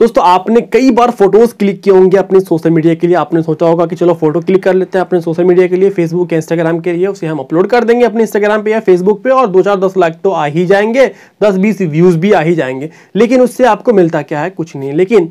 दोस्तों आपने कई बार फोटोज क्लिक किए होंगे अपने सोशल मीडिया के लिए आपने सोचा होगा कि चलो फोटो क्लिक कर लेते हैं अपने सोशल मीडिया के लिए फेसबुक या इंस्टाग्राम के लिए उसे हम अपलोड कर देंगे अपने इंस्टाग्राम पे या फेसबुक पे और दो चार दस लाख तो आ ही जाएंगे दस बीस व्यूज भी आ ही जाएंगे लेकिन उससे आपको मिलता क्या है कुछ नहीं लेकिन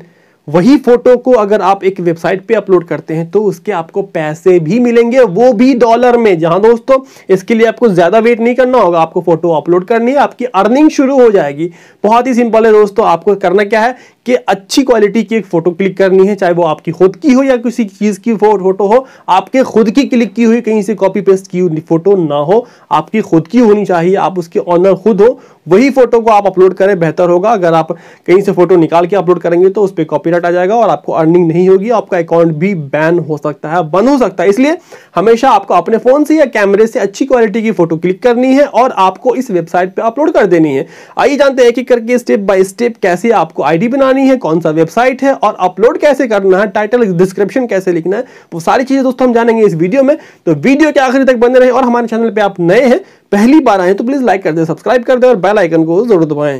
वही फोटो को अगर आप एक वेबसाइट पे अपलोड करते हैं तो उसके आपको पैसे भी मिलेंगे वो भी डॉलर में जहां दोस्तों इसके लिए आपको ज़्यादा वेट नहीं करना होगा आपको फोटो अपलोड करनी है आपकी अर्निंग शुरू हो जाएगी बहुत ही सिंपल है दोस्तों आपको करना क्या है कि अच्छी क्वालिटी की एक फोटो क्लिक करनी है चाहे वो आपकी खुद की हो या किसी चीज़ की फोटो हो आपके खुद की क्लिक की हुई कहीं से कॉपी पेस्ट की हुई फोटो ना हो आपकी खुद की होनी चाहिए आप उसके ऑनर खुद हो वही फोटो को आप अपलोड करें बेहतर होगा अगर आप कहीं से फोटो निकाल के अपलोड करेंगे तो उस पर कॉपी आ जाएगा और आपको अर्निंग नहीं होगी आपका अकाउंट भी बैन हो सकता है बंद हो सकता है इसलिए हमेशा आपको अपने फ़ोन से या कैमरे से अच्छी क्वालिटी की फ़ोटो क्लिक करनी है और आपको इस वेबसाइट पर अपलोड कर देनी है आइए जानते हैं एक एक करके स्टेप बाय स्टेप कैसे आपको आईडी बनानी कंपनी है कौन सा वेबसाइट है और अपलोड कैसे करना है टाइटल डिस्क्रिप्शन कैसे लिखना है वो सारी चीज़ें दोस्तों हम जानेंगे इस वीडियो में तो वीडियो के आखिरी तक बने रहे और हमारे चैनल पर आप नए हैं पहली बार आए तो प्लीज़ लाइक कर दे सब्सक्राइब कर दे और बेलाइकन को जरूर दबाएं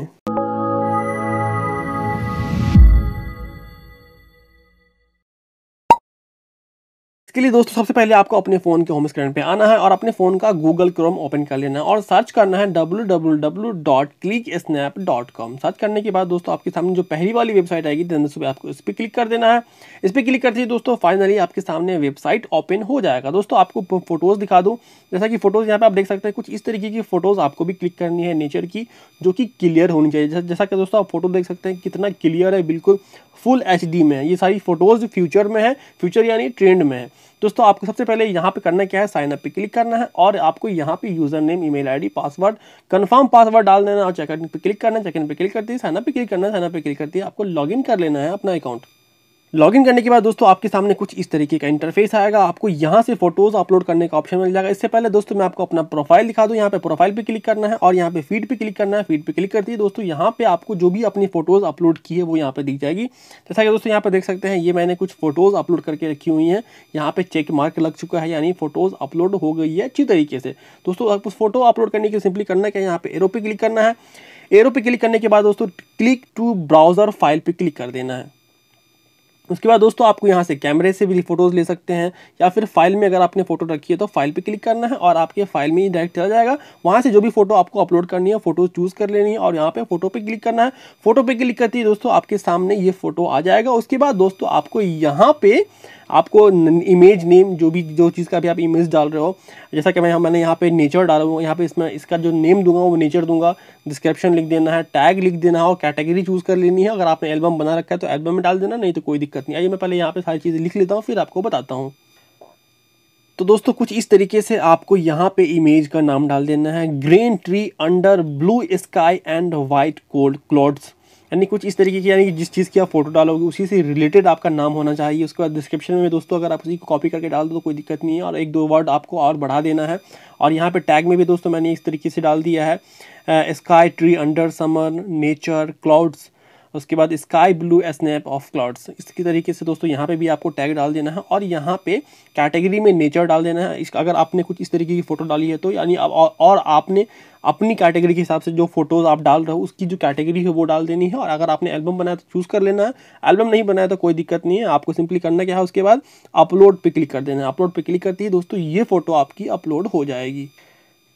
इसके लिए दोस्तों सबसे पहले आपको अपने फ़ोन के होम स्क्रीन पे आना है और अपने फ़ोन का गूगल क्रोम ओपन कर लेना है और सर्च करना है www.clicksnap.com सर्च करने के बाद दोस्तों आपके सामने जो पहली वाली वेबसाइट आएगी देन सुबह आपको इस पर क्लिक कर देना है इस पर क्लिक करते ही दोस्तों फाइनली आपके सामने वेबसाइट ओपन हो जाएगा दोस्तों आपको फोटोज़ दिखा दूँ जैसा कि फ़ोटोज़ यहाँ पर आप देख सकते हैं कुछ इस तरीके की फ़ोटोज़ आपको भी क्लिक करनी है नेचर की जो कि क्लियर होनी चाहिए जैसा कि दोस्तों आप फोटो देख सकते हैं कितना क्लियर है बिल्कुल फुल एच में ये सारी फोटोज़ फ्यूचर में है फ्यूचर यानी ट्रेंड में है दोस्तों आपको सबसे पहले यहाँ पे करना क्या है साइन अप पे क्लिक करना है और आपको यहाँ पे user name email ID password confirm password डाल देना और चेकअप पे क्लिक करना है चेकअप पे क्लिक करती है साइनअप पे क्लिक करना है साइनअप पे क्लिक करती है आपको लॉग कर लेना है अपना अकाउंट लॉगिन करने के बाद दोस्तों आपके सामने कुछ इस तरीके का इंटरफेस आएगा आपको यहाँ से फोटोज अपलोड करने का ऑप्शन मिल जाएगा इससे पहले दोस्तों मैं आपको अपना प्रोफाइल दिखा दूँ यहाँ पे प्रोफाइल पे क्लिक करना है और यहाँ पे फीड पे क्लिक करना है फीड पे क्लिक करती है दोस्तों यहाँ पे आपको जो भी अपनी फोटोज अपलोड की है वो यहाँ पे दिख जाएगी जैसा कि दोस्तों यहाँ पे देख सकते हैं ये मैंने कुछ फोटोज अपलोड करके रखी हुई है यहाँ पे चेक मार्क लग चुका है यानी फोटोज अपलोड हो गई है अच्छी तरीके से दोस्तों आपको फोटो अपलोड करने के लिए सिंपली करना क्या है यहाँ पे एरो पे क्लिक करना है एरो पे क्लिक करने के बाद दोस्तों क्लिक टू ब्राउजर फाइल पे क्लिक कर देना है उसके बाद दोस्तों आपको यहाँ से कैमरे से भी फोटोज़ ले सकते हैं या फिर फाइल में अगर आपने फोटो रखी है तो फाइल पे क्लिक करना है और आपके फाइल में ही डायरेक्ट चला जाएगा वहाँ से जो भी फोटो आपको अपलोड करनी है फोटो चूज़ कर लेनी है और यहाँ पे फोटो पे क्लिक करना है फोटो पे क्लिक करती है दोस्तों आपके सामने ये फोटो आ जाएगा उसके बाद दोस्तों आपको यहाँ पे आपको इमेज नेम जो भी जो चीज़ का भी आप इमेज डाल रहे हो जैसा कि मैं मैंने यहाँ पे नेचर डाला हूँ यहाँ पे इसमें इसका जो नेम दूंगा वो नेचर दूंगा डिस्क्रिप्शन लिख देना है टैग लिख देना है और कैटेगरी चूज़ कर लेनी है अगर आपने एल्बम बना रखा है तो एल्बम में डाल देना नहीं तो कोई दिक्कत नहीं आइए मैं पहले यहाँ पर सारी चीज़ें लिख लेता हूँ फिर आपको बताता हूँ तो दोस्तों कुछ इस तरीके से आपको यहाँ पे इमेज का नाम डाल देना है green tree under blue sky and white cold clouds यानी कुछ इस तरीके की यानी कि जिस चीज़ की आप फोटो डालोगे उसी से रिलेटेड आपका नाम होना चाहिए उसके बाद डिस्क्रिप्शन में दोस्तों अगर आप उसी को कॉपी करके डाल दो तो कोई दिक्कत नहीं है और एक दो वर्ड आपको और बढ़ा देना है और यहाँ पे टैग में भी दोस्तों मैंने इस तरीके से डाल दिया है sky tree under summer nature clouds उसके बाद sky blue snap of clouds इसकी तरीके से दोस्तों यहाँ पे भी आपको टैग डाल देना है और यहाँ पे कैटेगरी में नेचर डाल देना है इसका अगर आपने कुछ इस तरीके की फ़ोटो डाली है तो यानी और आपने अपनी कैटेगरी के हिसाब से जो फोटोज़ आप डाल रहे हो उसकी जो कैटेगरी है वो डाल देनी है और अगर आपने एल्बम बनाया तो चूज़ कर लेना है एल्बम नहीं बनाया तो कोई दिक्कत नहीं है आपको सिंपली करना क्या है उसके बाद अपलोड पे क्लिक कर देना है अपलोड पे क्लिक करती है दोस्तों ये फोटो आपकी अपलोड हो जाएगी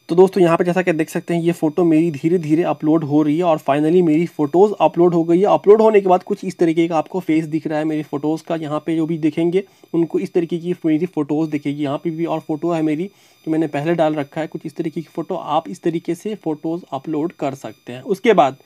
तो दोस्तों यहाँ पे जैसा कि देख सकते हैं ये फोटो मेरी धीरे धीरे अपलोड हो रही है और फाइनली मेरी फोटोज़ अपलोड हो गई है अपलोड होने के बाद कुछ इस तरीके का आपको फेस दिख रहा है मेरी फ़ोटोज़ का यहाँ पे जो भी देखेंगे उनको इस तरीके की मेरी फ़ोटोज़ दिखेगी यहाँ पे भी और फ़ोटो है मेरी जो मैंने पहले डाल रखा है कुछ इस तरीके की फ़ोटो आप इस तरीके से फ़ोटोज़ अपलोड कर सकते हैं उसके बाद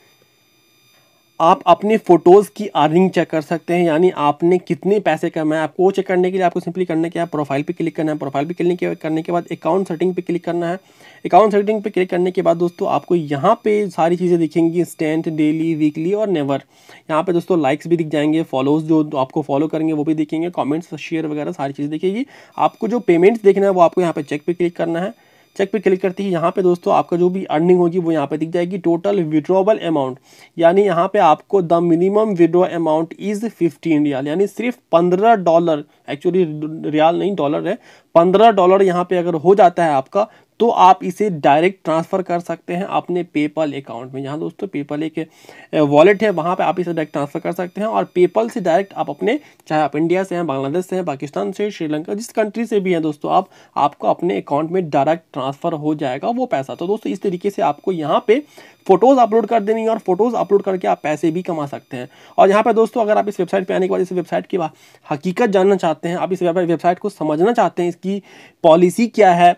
आप अपने फ़ोटोज़ की अर्निंग चेक कर सकते हैं यानी आपने कितने पैसे कमाए आपको वो चेक करने के लिए आपको सिंपली करना क्या है प्रोफाइल पे क्लिक करना है प्रोफाइल पे क्लिक करने के बाद अकाउंट सेटिंग पे क्लिक करना है अकाउंट सेटिंग पे क्लिक करने के बाद दोस्तों आपको यहाँ पे सारी चीज़ें दिखेंगी इंस्टेंट डेली वीकली और नेवर यहाँ पर दोस्तों लाइक्स भी दिख जाएंगे फॉलोज जो आपको फॉलो करेंगे वो भी दिखेंगे कॉमेंट्स शेयर वगैरह सारी चीज़ दिखेगी आपको जो पेमेंट्स देखना है वो आपको यहाँ पर चेक पर क्लिक करना है चेक पे क्लिक करते ही यहाँ पे दोस्तों आपका जो भी अर्निंग होगी वो यहाँ पे दिख जाएगी टोटल विड्रॉबल अमाउंट यानी यहाँ पे आपको the minimum withdraw amount is fifteen riyal यानी सिर्फ पंद्रह डॉलर एक्चुअली रियाल नहीं डॉलर है पंद्रह डॉलर यहाँ पे अगर हो जाता है आपका तो आप इसे डायरेक्ट ट्रांसफ़र कर सकते हैं अपने पेपल अकाउंट में यहाँ दोस्तों पेपल एक वॉलेट है वहाँ पे आप इसे डायरेक्ट ट्रांसफ़र कर सकते हैं और पेपल से डायरेक्ट आप अपने चाहे आप इंडिया से हैं बांग्लादेश से हैं पाकिस्तान से श्रीलंका जिस कंट्री से भी हैं दोस्तों आप आपको अपने अकाउंट में डायरेक्ट ट्रांसफ़र हो जाएगा वो पैसा तो दोस्तों इस तरीके से आपको यहाँ पे फोटोज़ अपलोड कर देनी है और फोटोज़ अपलोड करके आप पैसे भी कमा सकते हैं और यहाँ पर दोस्तों अगर आप इस वेबसाइट पर आने के बाद इस वेबसाइट की हकीकत जानना चाहते हैं आप इस वेबसाइट को समझना चाहते हैं इसकी पॉलिसी क्या है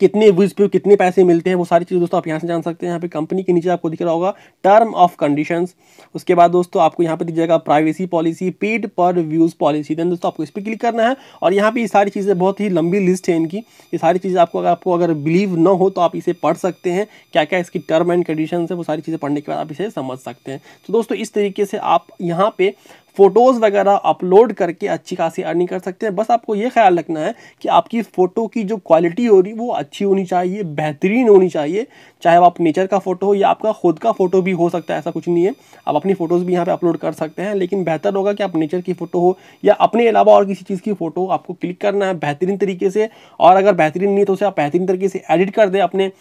कितने व्यूज पे कितने पैसे मिलते हैं वो सारी चीज़ दोस्तों आप यहाँ से जान सकते हैं यहाँ पे कंपनी के नीचे आपको दिख रहा होगा टर्म ऑफ कंडीशंस उसके बाद दोस्तों आपको यहाँ पे दिख जाएगा privacy policy paid per views policy then दोस्तों आपको इस पर क्लिक करना है और यहाँ पे ये सारी चीज़ें बहुत ही लंबी लिस्ट है इनकी ये सारी चीज़ें आपको अगर आपको अगर बिलीव ना हो तो आप इसे पढ़ सकते हैं क्या क्या इसकी टर्म एंड कंडीशन है वो सारी चीज़ें पढ़ने के बाद आप इसे समझ सकते हैं तो दोस्तों इस तरीके से आप यहाँ पर फ़ोटोज़ वगैरह अपलोड करके अच्छी खासी अर्निंग कर सकते हैं बस आपको ये ख्याल रखना है कि आपकी फ़ोटो की जो क्वालिटी हो रही वो अच्छी होनी चाहिए बेहतरीन होनी चाहिए चाहे वो आप नेचर का फ़ोटो हो या आपका खुद का फ़ोटो भी हो सकता है ऐसा कुछ नहीं है आप अपनी फ़ोटोज़ भी यहाँ पर अपलोड कर सकते हैं लेकिन बेहतर होगा कि आप नेचर की फ़ोटो हो या अपने अलावा और किसी चीज़ की फ़ोटो आपको क्लिक करना है बेहतरीन तरीके से और अगर बेहतरीन नहीं तो उसे आप बेहतरीन तरीके से एडिट कर दें अपने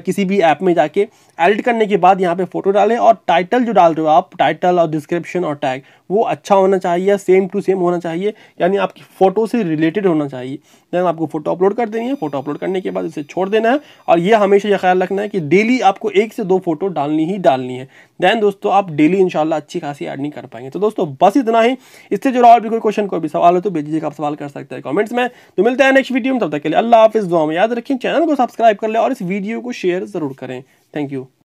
किसी भी ऐप में जाके एडिट करने के बाद यहाँ पे फोटो डालें और टाइटल जो डाल रहे हो आप टाइटल और डिस्क्रिप्शन और टैग वो अच्छा होना चाहिए सेम टू सेम होना चाहिए यानी आपकी फ़ोटो से रिलेटेड होना चाहिए देन आपको फ़ोटो अपलोड कर देनी है फ़ोटो अपलोड करने के बाद इसे छोड़ देना है और ये हमेशा ये ख्याल रखना है कि डेली आपको एक से दो फ़ोटो डालनी ही डालनी है देन दोस्तों आप डेली इनशाला अच्छी खासी अर्निंग कर पाएंगे तो दोस्तों बस इतना ही इससे जो और भी कोई क्वेश्चन कोई भी सवाल हो तो भेजिएगा आप सवाल कर सकते हैं कॉमेंट्स में तो मिलते हैं नेक्स्ट वीडियो में तब तक के लिए अल्लाह हाफिज़ दुआ में याद रखें चैनल को सब्सक्राइब कर लें और इस वीडियो को शेयर ज़रूर करें थैंक यू